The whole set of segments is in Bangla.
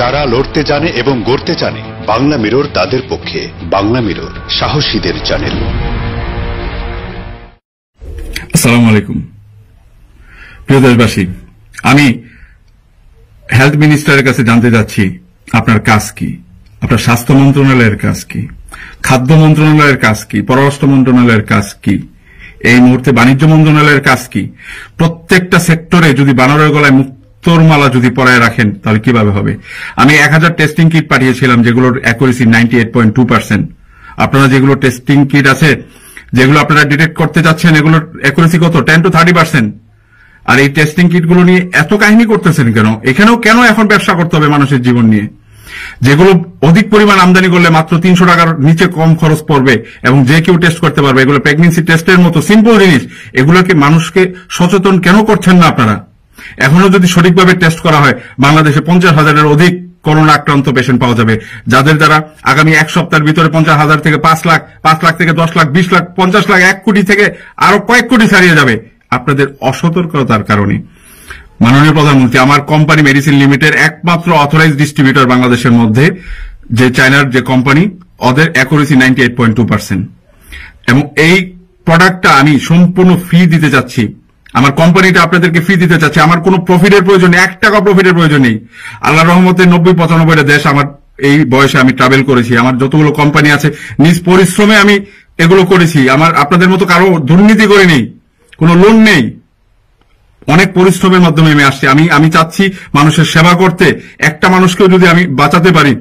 যারা লড়তে জানে এবং গড়তে জানে বাংলা মিরর তাদের পক্ষে বাংলা মিরর সাহসীদের চ্যানেল আসসালামু আলাইকুম প্রিয় দেশবাসী আমি হেলথ মিনিস্টারের কাছে জানতে যাচ্ছি আপনার কাজ কি আপনার স্বাস্থ্য মন্ত্রণালয়ের কাজ কি খাদ্য মন্ত্রণালয়ের কাজ কি পররাষ্ট্র মন্ত্রণালয়ের কাজ কি এই মুহূর্তে বাণিজ্য মন্ত্রণালয়ের কাজ কি প্রত্যেকটা সেক্টরে যদি বানরের গলায় মুক্ত তোরমালা যদি পড়ায় রাখেন তাহলে কিভাবে হবে আমি এক হাজার টেস্টিং কিট পাঠিয়েছিলাম যেগুলোর accuracy ninety eight point two percent আপনারা যেগুলো টেস্টিং কিট আছে যেগুলো আপনারা ডিটেক্ট করতে যাচ্ছেন এগুলোর অ্যাকুরেসি কত টেন টু থার্টি পার্সেন্ট আর এই টেস্টিং কিটগুলো নিয়ে এত কাহিনী করতেছেন কেন এখানেও কেন এখন ব্যবসা করতে হবে মানুষের জীবন নিয়ে যেগুলো অধিক পরিমাণ আমদানি করলে মাত্র তিনশো টাকার নিচে কম খরচ পড়বে এবং যে কেউ টেস্ট করতে পারবে এগুলো প্রেগনেন্সি টেস্টের মতো সিম্পল জিনিস এগুলোকে মানুষকে সচেতন কেন করছেন না আপনারা এখনো যদি সঠিকভাবে টেস্ট করা হয় বাংলাদেশে পঞ্চাশ হাজারের অধিক করোনা আক্রান্ত পেশেন্ট পাওয়া যাবে যাদের দ্বারা আগামী এক সপ্তাহের ভিতরে পঞ্চাশ হাজার থেকে পাঁচ লাখ পাঁচ লাখ থেকে দশ লাখ বিশ লাখ পঞ্চাশ লাখ এক কোটি থেকে আরো কয়েক কোটি ছাড়িয়ে যাবে আপনাদের অসতর্কতার কারণে মাননীয় প্রধানমন্ত্রী আমার কোম্পানি মেডিসিন লিমিটেড একমাত্র অথরাইজ ডিস্ট্রিবিউটর বাংলাদেশের মধ্যে যে চায়নার যে কোম্পানি ওদের accuracy ninety eight point two percent এবং এই প্রোডাক্টটা আমি সম্পূর্ণ ফি দিতে চাচ্ছি আমার কোম্পানিটা আপনাদেরকে ফ্রি দিতে চাচ্ছে আমার কোনো প্রফিটের প্রয়োজন নেই এক টাকা প্রফিটের প্রয়োজন নেই আল্লাহ রহমতের নব্বই পঁচানব্বইটা দেশ আমার এই বয়সে আমি ট্রাভেল করেছি আমার যতগুলো কোম্পানি আছে নিজ পরিশ্রমে আমি এগুলো করেছি আমার আপনাদের মতো কারো দুর্নীতি করে নেই কোনো লোন নেই অনেক পরিশ্রমের মাধ্যমে আমি আসছি আমি আমি চাচ্ছি মানুষের সেবা করতে একটা মানুষকেও যদি আমি বাঁচাতে পারি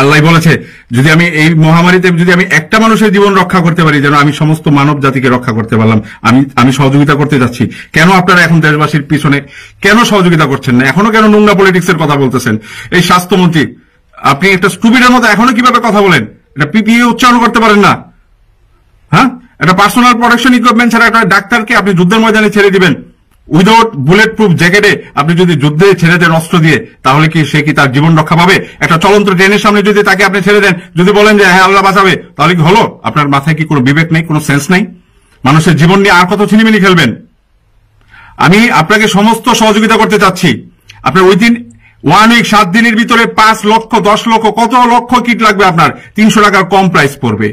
আল্লাহ বলেছে যদি আমি এই মহামারীতে যদি আমি একটা মানুষের জীবন রক্ষা করতে পারি যেন আমি সমস্ত মানব জাতিকে রক্ষা করতে পারলাম আমি আমি সহযোগিতা করতে যাচ্ছি কেন আপনারা এখন দেশবাসীর পিছনে কেন সহযোগিতা করছেন না এখনো কেন নোংরা পলিটিক্সের কথা বলতেছেন এই স্বাস্থ্যমন্ত্রী আপনি একটা স্টুপিডের মতো এখনো কিভাবে কথা বলেন এটা পিপিএ উচ্চারণ করতে পারেন না হ্যাঁ এটা পার্সোনাল প্রোটেকশন ইকুইপমেন্ট ছাড়া একটা ডাক্তারকে আপনি যুদ্ধের ময়দানে ছেড়ে দিবেন উইদাউট বুলেট প্রুফ জ্যাকেটে আপনি যদি যুদ্ধে ছেড়ে দেন অস্ত্র দিয়ে তাহলে কি সে কি তার জীবন রক্ষা পাবে একটা চলন্ত ট্রেনের সামনে যদি তাকে আপনি ছেড়ে দেন যদি বলেন যে হ্যাঁ আল্লাহ বাঁচাবে তাহলে কি হলো আপনার মাথায় কি কোনো বিবেক নেই কোনো সেন্স নেই মানুষের জীবন নিয়ে আর কত ছিনিমিনি খেলবেন আমি আপনাকে সমস্ত সহযোগিতা করতে চাচ্ছি আপনার ওই দিন ওয়ান উইক সাত দিনের ভিতরে পাঁচ লক্ষ দশ লক্ষ কত লক্ষ কিট লাগবে আপনার তিনশো টাকার কম প্রাইস পড়বে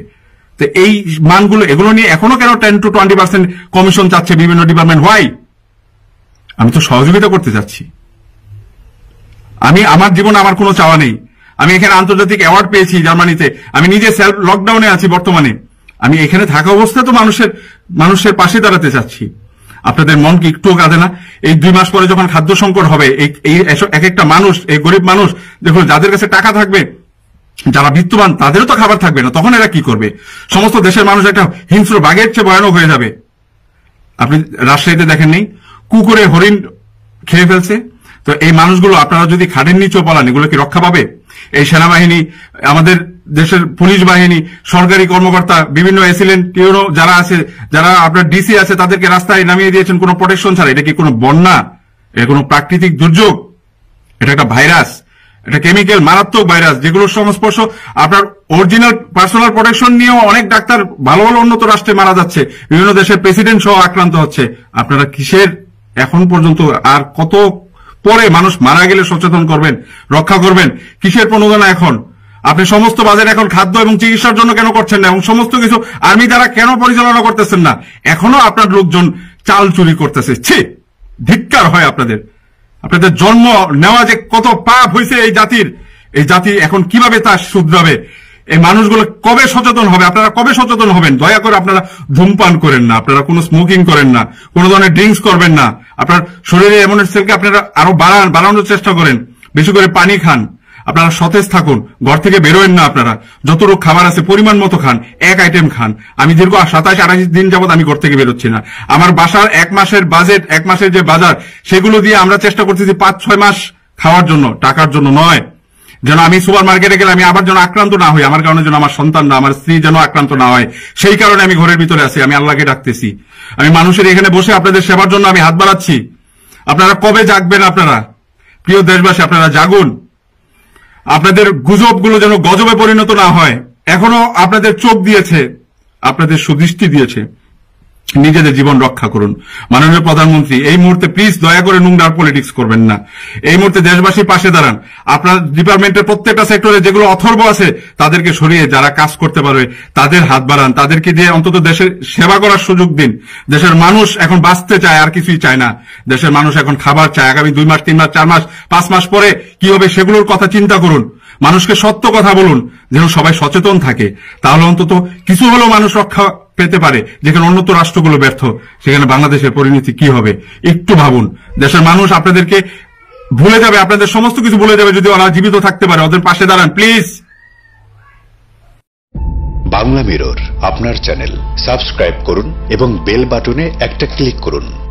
তো এই মানগুলো এগুলো নিয়ে এখনো কেন ten to twenty percent commission চাচ্ছে বিভিন্ন ডিপার্টমেন্ট হোয়াই আমি তো সহযোগিতা করতে চাচ্ছি আমি আমার জীবনে আমার কোনো চাওয়া নেই আমি এখানে আন্তর্জাতিক অ্যাওয়ার্ড পেয়েছি জার্মানিতে আমি নিজে সেলফ লকডাউনে আছি বর্তমানে আমি এখানে থাকা অবস্থায় তো মানুষের মানুষের পাশে দাঁড়াতে চাচ্ছি আপনাদের মন কি একটু কাঁদে না এই দুই মাস পরে যখন খাদ্য সংকট হবে এই এক একটা মানুষ এই গরিব মানুষ দেখুন যাদের কাছে টাকা থাকবে যারা বিত্তবান তাদেরও তো খাবার থাকবে না তখন এরা কি করবে সমস্ত দেশের মানুষ একটা হিংস্র বাঘের চেয়ে ভয়ানক হয়ে যাবে আপনি রাজশাহীতে দেখেন নেই কুকুরে হরিণ খেয়ে ফেলছে তো এই মানুষগুলো আপনারা যদি খাটের নিচেও পালান এগুলো কি রক্ষা পাবে এই সেনাবাহিনী আমাদের দেশের পুলিশ বাহিনী সরকারি কর্মকর্তা বিভিন্ন এসিলেন্ট যারা আছে যারা আপনার ডিসি আছে তাদেরকে রাস্তায় নামিয়ে দিয়েছেন কোনো প্রোটেকশন ছাড়া এটা কি কোনো বন্যা এটা কোনো প্রাকৃতিক দুর্যোগ এটা একটা ভাইরাস এটা কেমিক্যাল মারাত্মক ভাইরাস যেগুলোর সংস্পর্শ আপনার অরিজিনাল পার্সোনাল প্রোটেকশন নিয়েও অনেক ডাক্তার ভালো ভালো উন্নত রাষ্ট্রে মারা যাচ্ছে বিভিন্ন দেশের প্রেসিডেন্ট সহ আক্রান্ত হচ্ছে আপনারা কিসের এখন পর্যন্ত আর কত পরে মানুষ মারা গেলে সচেতন করবেন রক্ষা করবেন কিসের প্রণোদনা এখন আপনি সমস্ত বাজার এখন খাদ্য এবং চিকিৎসার জন্য কেন করছেন না এবং সমস্ত কিছু আর্মি দ্বারা কেন পরিচালনা করতেছেন না এখনো আপনার লোকজন চাল চুরি করতেছে ছি ধিক্কার হয় আপনাদের আপনাদের জন্ম নেওয়া যে কত পাপ হয়েছে এই জাতির এই জাতি এখন কিভাবে তা শুধরাবে এই মানুষগুলো কবে সচেতন হবে আপনারা কবে সচেতন হবেন দয়া করে আপনারা ধূমপান করেন না আপনারা কোনো স্মোকিং করেন না কোনো ধরনের ড্রিঙ্কস করবেন না আপনার শরীরে এমন সেলকে আপনারা আরো বাড়ান বাড়ানোর চেষ্টা করেন বেশি করে পানি খান আপনারা সতেজ থাকুন ঘর থেকে বেরোয়েন না আপনারা যতটুকু খাবার আছে পরিমাণ মতো খান এক আইটেম খান আমি দীর্ঘ সাতাশ আঠাশ দিন যাবৎ আমি ঘর থেকে বেরোচ্ছি না আমার বাসার এক মাসের বাজেট এক মাসের যে বাজার সেগুলো দিয়ে আমরা চেষ্টা করতেছি পাঁচ ছয় মাস খাওয়ার জন্য টাকার জন্য নয় যেন আমি সুপার মার্কেটে গেলে আমি আবার যেন আক্রান্ত না হই আমার কারণে যেন আমার সন্তান না আমার স্ত্রী যেন আক্রান্ত না হয় সেই কারণে আমি ঘরের ভিতরে আছি আমি আল্লাহকে ডাকতেছি আমি মানুষের এখানে বসে আপনাদের সেবার জন্য আমি হাত বাড়াচ্ছি আপনারা কবে জাগবেন আপনারা প্রিয় দেশবাসী আপনারা জাগুন আপনাদের গুজবগুলো যেন গজবে পরিণত না হয় এখনো আপনাদের চোখ দিয়েছে আপনাদের সুদৃষ্টি দিয়েছে নিজেদের জীবন রক্ষা করুন মাননীয় প্রধানমন্ত্রী এই মুহূর্তে প্লিজ দয়া করে নোংরা পলিটিক্স করবেন না এই মুহূর্তে দেশবাসীর পাশে দাঁড়ান আপনার ডিপার্টমেন্টের প্রত্যেকটা সেক্টরে যেগুলো অথর্ব আছে তাদেরকে সরিয়ে যারা কাজ করতে পারবে তাদের হাত বাড়ান তাদেরকে দিয়ে অন্তত দেশের সেবা করার সুযোগ দিন দেশের মানুষ এখন বাঁচতে চায় আর কিছুই চায় না দেশের মানুষ এখন খাবার চায় আগামী দুই মাস তিন মাস চার মাস পাঁচ মাস পরে কি হবে সেগুলোর কথা চিন্তা করুন মানুষকে সত্য কথা বলুন যেন সবাই সচেতন থাকে তাহলে অন্তত কিছু হলেও মানুষ রক্ষা পেতে পারে যেখানে অন্যত রাষ্ট্রগুলো ব্যর্থ সেখানে বাংলাদেশের পরিণতি কি হবে একটু ভাবুন দেশের মানুষ আপনাদেরকে ভুলে যাবে আপনাদের সমস্ত কিছু ভুলে যাবে যদি ওরা জীবিত থাকতে পারে ওদের পাশে দাঁড়ান প্লিজ বাংলা মিরর আপনার চ্যানেল সাবস্ক্রাইব করুন এবং বেল বাটনে একটা ক্লিক করুন